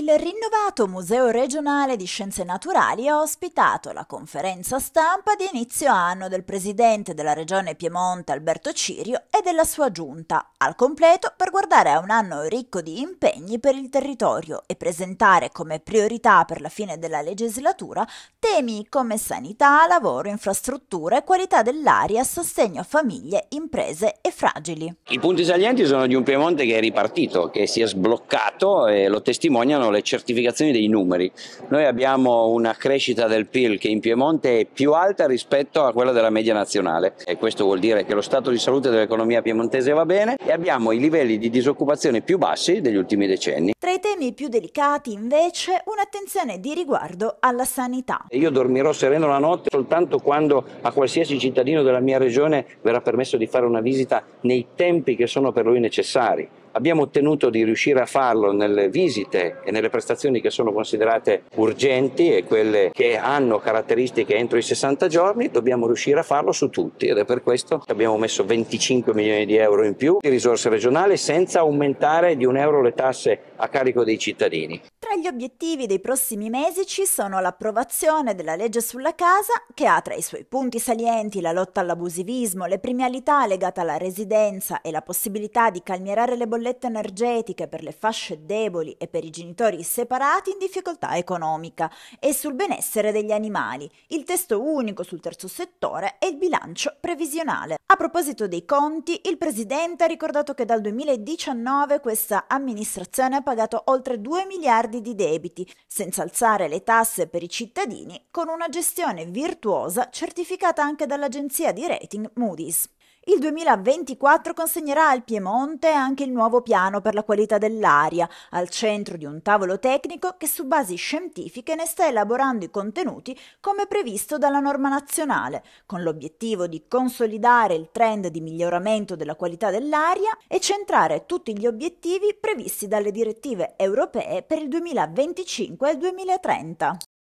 Il rinnovato Museo regionale di Scienze Naturali ha ospitato la conferenza stampa di inizio anno del presidente della regione Piemonte Alberto Cirio e della sua giunta, al completo per guardare a un anno ricco di impegni per il territorio e presentare come priorità per la fine della legislatura temi come sanità, lavoro, infrastrutture, qualità dell'aria, sostegno a famiglie, imprese e fragili. I punti salienti sono di un Piemonte che è ripartito, che si è sbloccato e lo testimoniano sono le certificazioni dei numeri. Noi abbiamo una crescita del PIL che in Piemonte è più alta rispetto a quella della media nazionale e questo vuol dire che lo stato di salute dell'economia piemontese va bene e abbiamo i livelli di disoccupazione più bassi degli ultimi decenni. Tra i temi più delicati invece un'attenzione di riguardo alla sanità. Io dormirò sereno la notte soltanto quando a qualsiasi cittadino della mia regione verrà permesso di fare una visita nei tempi che sono per lui necessari Abbiamo ottenuto di riuscire a farlo nelle visite e nelle prestazioni che sono considerate urgenti e quelle che hanno caratteristiche entro i 60 giorni, dobbiamo riuscire a farlo su tutti ed è per questo che abbiamo messo 25 milioni di euro in più di risorse regionali senza aumentare di un euro le tasse a carico dei cittadini. Tra gli obiettivi dei prossimi mesi ci sono l'approvazione della legge sulla casa, che ha tra i suoi punti salienti la lotta all'abusivismo, le premialità legate alla residenza e la possibilità di calmierare le bollette energetiche per le fasce deboli e per i genitori separati in difficoltà economica, e sul benessere degli animali, il testo unico sul terzo settore e il bilancio previsionale. A proposito dei conti, il Presidente ha ricordato che dal 2019 questa amministrazione ha pagato oltre 2 miliardi miliardi di debiti, senza alzare le tasse per i cittadini, con una gestione virtuosa certificata anche dall'agenzia di rating Moody's. Il 2024 consegnerà al Piemonte anche il nuovo piano per la qualità dell'aria, al centro di un tavolo tecnico che su basi scientifiche ne sta elaborando i contenuti come previsto dalla norma nazionale, con l'obiettivo di consolidare il trend di miglioramento della qualità dell'aria e centrare tutti gli obiettivi previsti dalle direttive europee per il 2025 e il 2030.